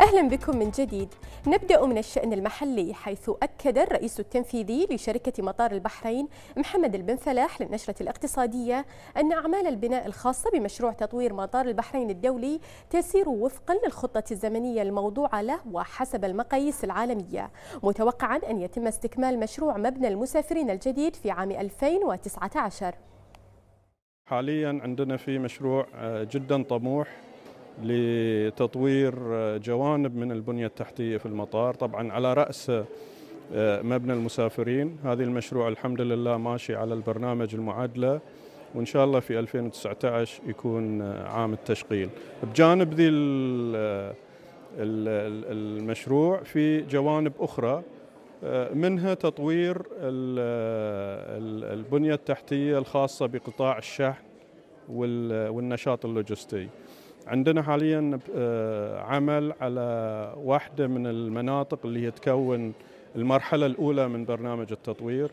أهلا بكم من جديد نبدأ من الشأن المحلي حيث أكد الرئيس التنفيذي لشركة مطار البحرين محمد البن فلاح للنشرة الاقتصادية أن أعمال البناء الخاصة بمشروع تطوير مطار البحرين الدولي تسير وفقا للخطة الزمنية الموضوعة له وحسب المقاييس العالمية متوقعا أن يتم استكمال مشروع مبنى المسافرين الجديد في عام 2019 حاليا عندنا في مشروع آه، جدا طموح لتطوير جوانب من البنية التحتية في المطار طبعا على رأس آه، مبنى المسافرين هذه المشروع الحمد لله ماشي على البرنامج المعدلة وإن شاء الله في 2019 يكون آه، عام التشغيل بجانب ذي آه، المشروع في جوانب أخرى منها تطوير البنية التحتية الخاصة بقطاع الشحن والنشاط اللوجستي عندنا حاليا آه، عمل على واحدة من المناطق اللي هي تكون المرحلة الأولى من برنامج التطوير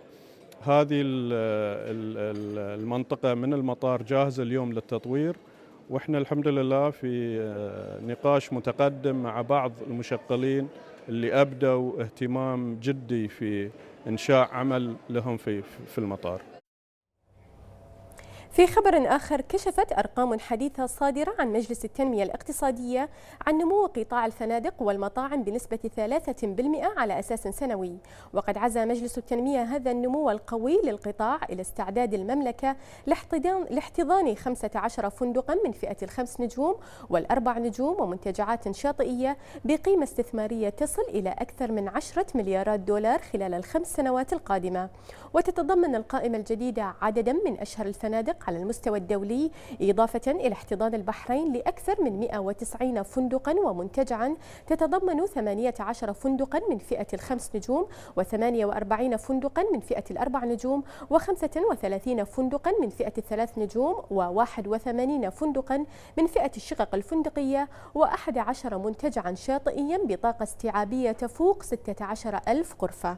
هذه آه، المنطقة من المطار جاهزة اليوم للتطوير واحنا الحمد لله في آه، نقاش متقدم مع بعض المشغلين اللي ابدوا اهتمام جدي في انشاء عمل لهم في في المطار في خبر آخر كشفت أرقام حديثة صادرة عن مجلس التنمية الاقتصادية عن نمو قطاع الفنادق والمطاعم بنسبة 3% على أساس سنوي وقد عزا مجلس التنمية هذا النمو القوي للقطاع إلى استعداد المملكة لاحتضان 15 فندقا من فئة الخمس نجوم والأربع نجوم ومنتجعات شاطئية بقيمة استثمارية تصل إلى أكثر من 10 مليارات دولار خلال الخمس سنوات القادمة وتتضمن القائمة الجديدة عددا من أشهر الفنادق على المستوى الدولي إضافة إلى احتضان البحرين لأكثر من 190 فندقا ومنتجعا تتضمن 18 فندقا من فئة الخمس نجوم و48 فندقا من فئة الأربع نجوم و35 فندقا من فئة الثلاث نجوم و81 فندقا من فئة الشقق الفندقية و11 منتجعا شاطئيا بطاقة استيعابية تفوق 16 ألف غرفة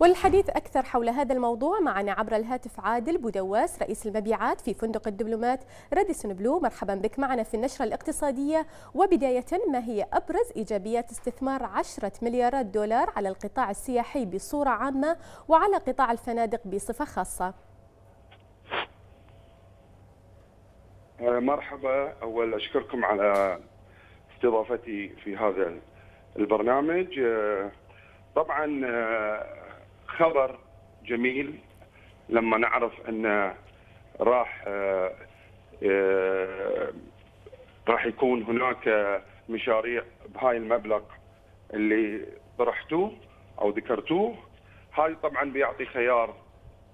والحديث أكثر حول هذا الموضوع معنا عبر الهاتف عادل بودواس رئيس المبيعات في فندق الدبلومات راديسون بلو مرحبا بك معنا في النشرة الاقتصادية وبداية ما هي أبرز إيجابيات استثمار 10 مليارات دولار على القطاع السياحي بصورة عامة وعلى قطاع الفنادق بصفة خاصة آه، مرحبا أول أشكركم على استضافتي في هذا البرنامج آه، طبعا آه، خبر جميل لما نعرف ان راح آه، آه، راح يكون هناك مشاريع بهاي المبلغ اللي طرحتوه او ذكرتوه هاي طبعا بيعطي خيار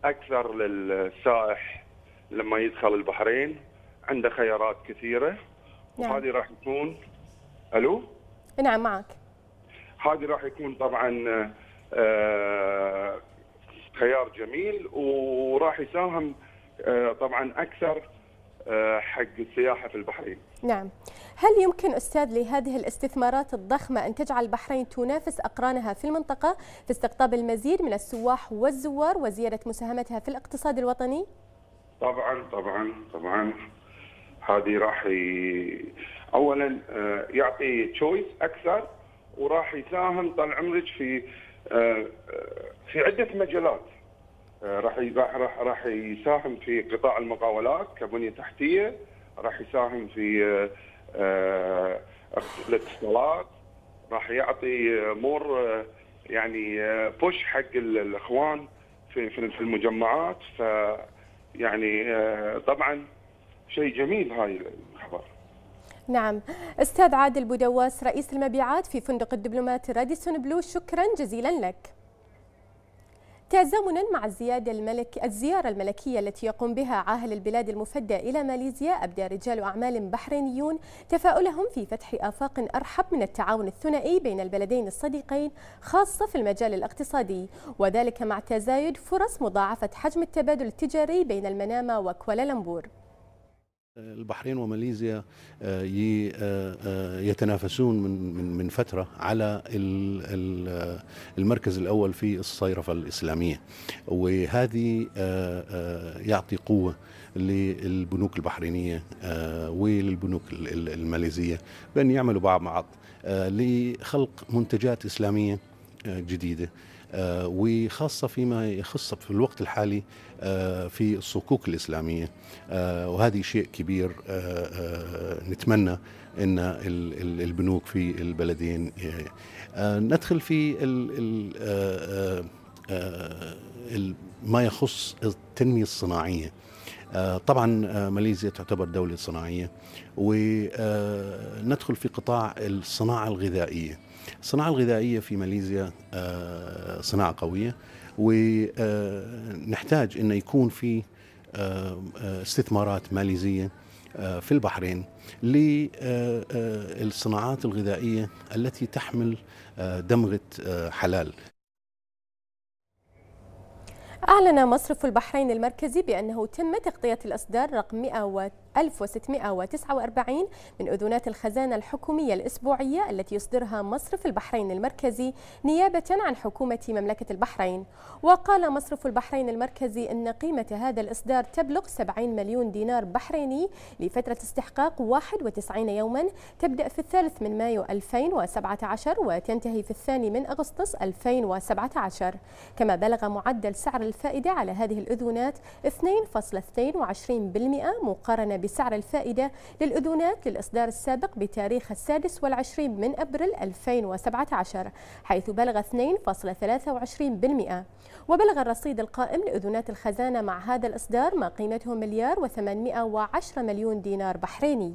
اكثر للسائح لما يدخل البحرين عنده خيارات كثيره نعم. وهذه راح تكون الو نعم معك هذه راح يكون طبعا آه، آه، خيار جميل وراح يساهم آه، طبعا اكثر آه، حق السياحه في البحرين. نعم. هل يمكن استاذ لهذه الاستثمارات الضخمه ان تجعل البحرين تنافس اقرانها في المنطقه في استقطاب المزيد من السواح والزوار وزياده مساهمتها في الاقتصاد الوطني؟ طبعا طبعا طبعا هذه راح ي... اولا يعطي تشويس اكثر وراح يساهم طال عمرك في آه، آه، في عده مجالات آه، راح راح راح يساهم في قطاع المقاولات كبنيه تحتيه راح يساهم في الاتصالات راح يعطي مور يعني بوش حق الاخوان في في المجمعات ف يعني طبعا شيء جميل هاي الخبر نعم أستاذ عادل بودواس رئيس المبيعات في فندق الدبلوماسي راديسون بلو شكرا جزيلا لك تزامنا مع الزيادة الملك الزيارة الملكية التي يقوم بها عاهل البلاد المفدى إلى ماليزيا أبدى رجال أعمال بحرينيون تفاؤلهم في فتح آفاق أرحب من التعاون الثنائي بين البلدين الصديقين خاصة في المجال الاقتصادي وذلك مع تزايد فرص مضاعفة حجم التبادل التجاري بين المنامة وكوالالمبور البحرين وماليزيا آه، آه، آه، يتنافسون من من فتره على المركز الاول في الصيرفه الاسلاميه وهذه يعطي قوه للبنوك البحرينيه وللبنوك الماليزيه بان يعملوا مع بعض لخلق منتجات اسلاميه جديده آه، وخاصة فيما يخص في الوقت الحالي آه، في الصكوك الإسلامية آه، وهذه شيء كبير نتمنى أن البنوك في البلدين ندخل في ما يخص التنمية الصناعية طبعا ماليزيا تعتبر دولة صناعية وندخل في قطاع الصناعة الغذائية الصناعة الغذائية في ماليزيا آه، صناعة قوية ونحتاج آه، أن يكون في آه، استثمارات ماليزية في البحرين للصناعات الغذائية التي تحمل دمغة حلال أعلن مصرف البحرين المركزي بأنه تم تغطية الإصدار رقم 1649 من أذونات الخزانة الحكومية الأسبوعية التي يصدرها مصرف البحرين المركزي نيابة عن حكومة مملكة البحرين وقال مصرف البحرين المركزي أن قيمة هذا الإصدار تبلغ 70 مليون دينار بحريني لفترة استحقاق 91 يوما تبدأ في الثالث من مايو 2017 وتنتهي في الثاني من أغسطس 2017 كما بلغ معدل سعر الفائدة على هذه الأذونات 2.22% مقارنة بسعر الفائدة للأذونات للإصدار السابق بتاريخ السادس والعشرين من أبريل 2017 حيث بلغ 2.23% وبلغ الرصيد القائم لأذونات الخزانة مع هذا الإصدار ما قيمته مليار و810 مليون دينار بحريني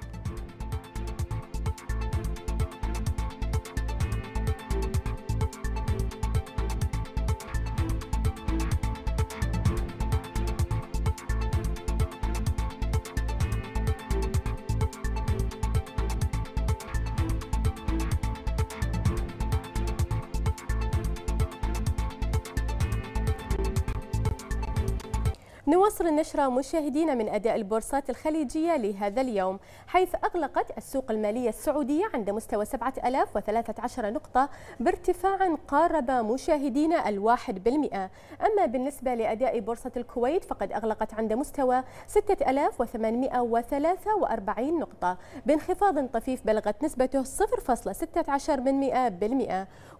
نواصل النشرة مشاهدينا من أداء البورصات الخليجية لهذا اليوم حيث أغلقت السوق المالية السعودية عند مستوى 7013 نقطة بارتفاع قارب مشاهدينا الواحد بالمئة أما بالنسبة لأداء بورصة الكويت فقد أغلقت عند مستوى 6843 نقطة بانخفاض طفيف بلغت نسبته 0.16 من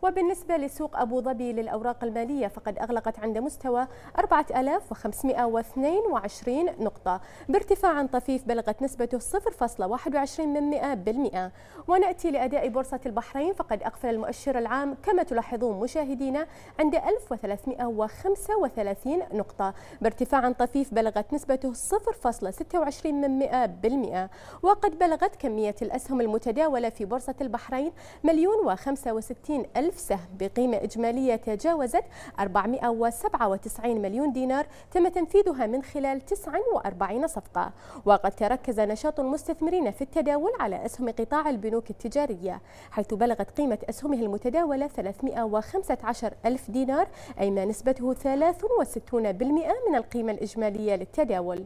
وبالنسبة لسوق أبو ظبي للأوراق المالية فقد أغلقت عند مستوى 4500 122 نقطة بارتفاع طفيف بلغت نسبته 0.21 ونأتي لأداء بورصة البحرين فقد أقفل المؤشر العام كما تلاحظون مشاهدينا عند 1335 نقطة بارتفاع طفيف بلغت نسبته 0.26 وقد بلغت كمية الأسهم المتداولة في بورصة البحرين مليون و65 ألف سهم بقيمة إجمالية تجاوزت 497 مليون دينار تم تنفيذ تحديدها من خلال 49 صفقة وقد تركز نشاط المستثمرين في التداول على أسهم قطاع البنوك التجارية حيث بلغت قيمة أسهمه المتداولة 315 ألف دينار أي ما نسبته 63% من القيمة الإجمالية للتداول